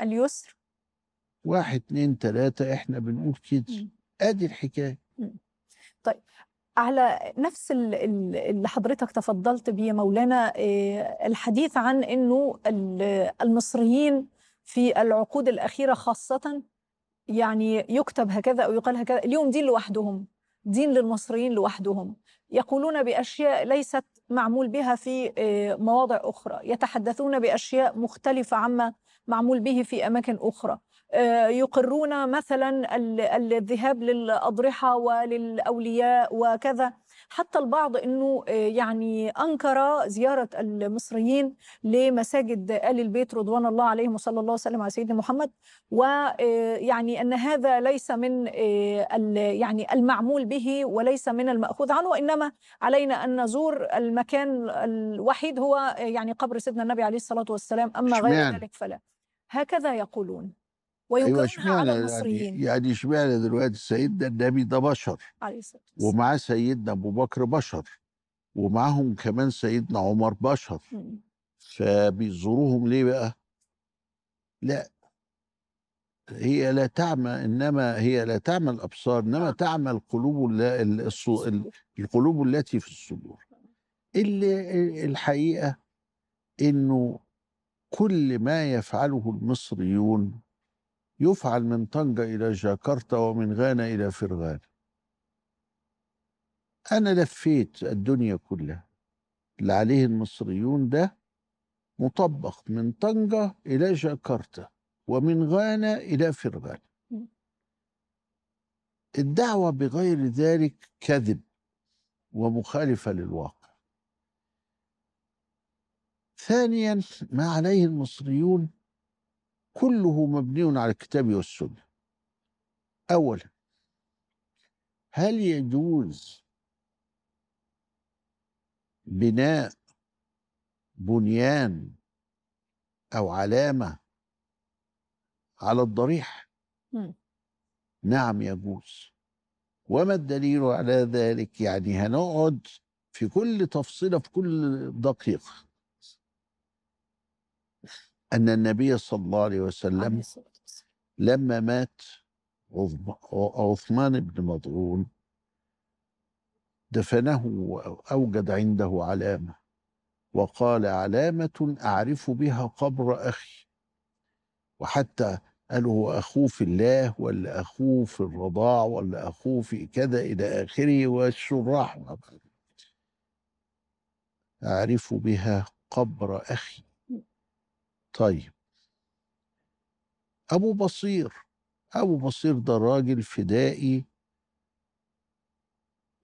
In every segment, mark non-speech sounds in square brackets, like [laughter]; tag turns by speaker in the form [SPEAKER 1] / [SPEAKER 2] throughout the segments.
[SPEAKER 1] اليسر
[SPEAKER 2] واحد اتنين تلاتة احنا بنقول كده ادي الحكاية
[SPEAKER 1] طيب على نفس اللي حضرتك تفضلت بيه مولانا آه، الحديث عن انه المصريين في العقود الاخيره خاصه يعني يكتب هكذا او يقال هكذا اليوم دين لوحدهم دين للمصريين لوحدهم يقولون باشياء ليست معمول بها في آه، مواضع أخرى يتحدثون بأشياء مختلفة عما معمول به في أماكن أخرى آه، يقرون مثلا الذهاب للأضرحة وللأولياء وكذا حتى البعض أنه آه، يعني أنكر زيارة المصريين لمساجد آل البيت رضوان الله عليهم وصلى الله وسلم على سيدنا محمد ويعني آه، أن هذا ليس من آه، يعني المعمول به وليس من المأخوذ عنه وإنما علينا أن نزور المكان الوحيد هو يعني قبر سيدنا النبي عليه الصلاة والسلام أما غير ذلك فلا هكذا يقولون أيوة على يعني، المصريين يعني يعني
[SPEAKER 2] اشمعنى دلوقتي سيدنا النبي ده بشر عليه الصلاة والسلام ومعاه سيدنا أبو بكر بشر ومعاهم كمان سيدنا عمر بشر فبيزوروهم ليه بقى؟ لا هي لا تعمى انما هي لا تعمى الابصار انما آه. تعمى القلوب القلوب التي في الصدور آه. اللي الحقيقه انه كل ما يفعله المصريون يفعل من طنجة إلى جاكرتا ومن غانا إلى فرغانا أنا لفيت الدنيا كلها اللي عليه المصريون ده مطبق من طنجة إلى جاكرتا ومن غانا إلى فرغانا الدعوة بغير ذلك كذب ومخالفة للواقع ثانيا ما عليه المصريون كله مبني على الكتاب والسنة أولا هل يجوز بناء بنيان أو علامة على الضريح م. نعم يجوز وما الدليل على ذلك يعني هنقعد في كل تفصيلة في كل دقيقة أن النبي صلى الله عليه وسلم لما مات عثمان بن مضعون دفنه وأوجد عنده علامة وقال علامة أعرف بها قبر أخي وحتى قالوا هو أخوه في الله ولا أخوه في الرضاع ولا أخوه في كذا إلى آخره والشراح أعرف بها قبر أخي طيب أبو بصير أبو بصير ده راجل فدائي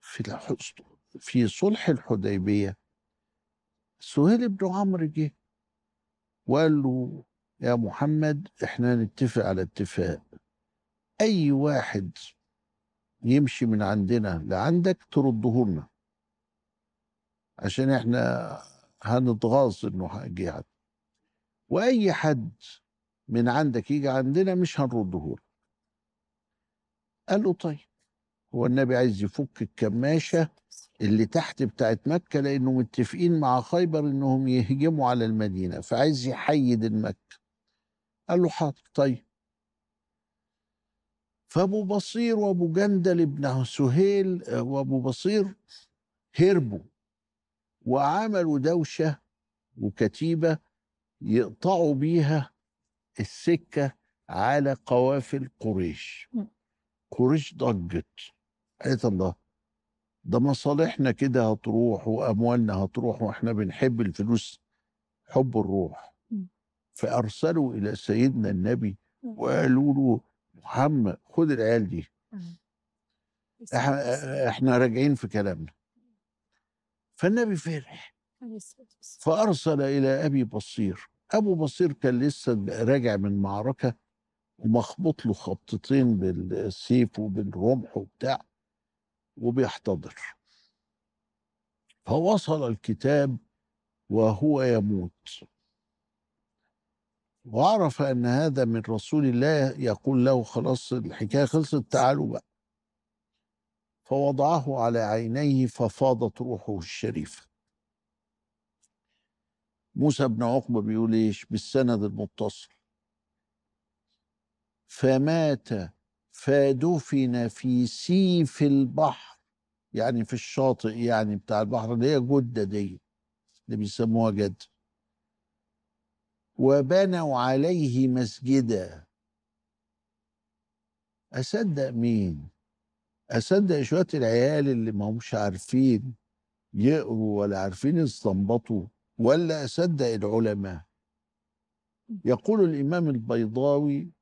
[SPEAKER 2] في في صلح الحديبية سهيل بن عمرو جه وقال له يا محمد احنا نتفق على اتفاق أي واحد يمشي من عندنا لعندك ترده لنا عشان احنا هنتغاظ انه جه واي حد من عندك يجي عندنا مش هنرده قال له طيب هو النبي عايز يفك الكماشه اللي تحت بتاعت مكه لانه متفقين مع خيبر انهم يهجموا على المدينه فعايز يحيد المكه قال له حاضر طيب فابو بصير وابو جندل ابن سهيل آه، وابو بصير هربوا وعملوا دوشه وكتيبه يقطعوا بيها السكة على قوافل قريش قريش ضجت قالت الله ده مصالحنا كده هتروح واموالنا هتروح واحنا بنحب الفلوس حب الروح فارسلوا الى سيدنا النبي وقالوا له محمد خد العيال دي احنا راجعين في كلامنا فالنبي فرح فأرسل إلى أبي بصير أبو بصير كان لسه راجع من معركة ومخبوط له خبطتين بالسيف وبالرمح وبتاع وبيحتضر فوصل الكتاب وهو يموت وعرف ان هذا من رسول الله يقول له خلاص الحكايه خلصت تعالوا بقى فوضعه على عينيه ففاضت روحه الشريفه موسى بن عقبة بيقول ايش بالسند المتصل فمات فدفن في سيف البحر يعني في الشاطئ يعني بتاع البحر اللي هي جدة دي اللي بيسموها جد وبنوا عليه مسجدا أصدق مين؟ أصدق شوية العيال اللي ما همش عارفين يقروا ولا عارفين يستنبطوا ولا أصدق العلماء يقول الإمام البيضاوي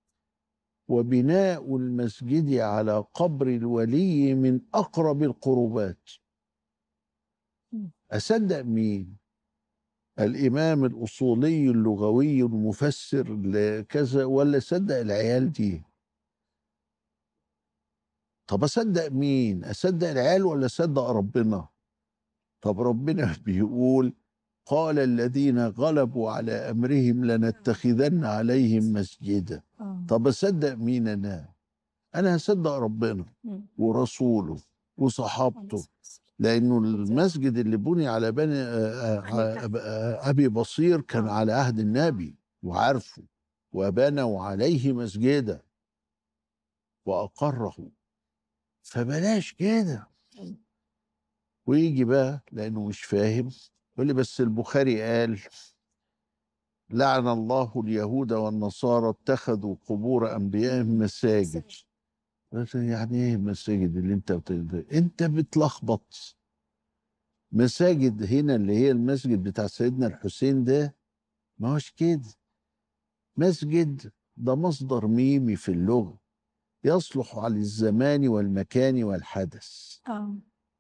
[SPEAKER 2] وبناء المسجد على قبر الولي من أقرب القربات أصدق مين؟ الإمام الأصولي اللغوي المفسر لكذا ولا أصدق العيال دي؟ طب أصدق مين؟ أصدق العيال ولا أصدق ربنا؟ طب ربنا [laughs] بيقول قال الذين غلبوا على امرهم لنتخذن عليهم مسجدا آه. طب اصدق مين انا انا هصدق ربنا ورسوله وصحابته لانه المسجد اللي بني على بني آه، آه، ابي بصير كان على عهد النبي وعارفه وبنوا عليه مسجدا واقره فبلاش كده أيوة. ويجي بقى لانه مش فاهم يقول لي بس البخاري قال لعن الله اليهود والنصارى اتخذوا قبور انبيائهم مساجد يعني ايه المساجد اللي انت بتقدر انت بتلخبط مساجد هنا اللي هي المسجد بتاع سيدنا الحسين ده ما هوش كده مسجد ده مصدر ميمي في اللغه يصلح على الزمان والمكان والحدث
[SPEAKER 1] آه.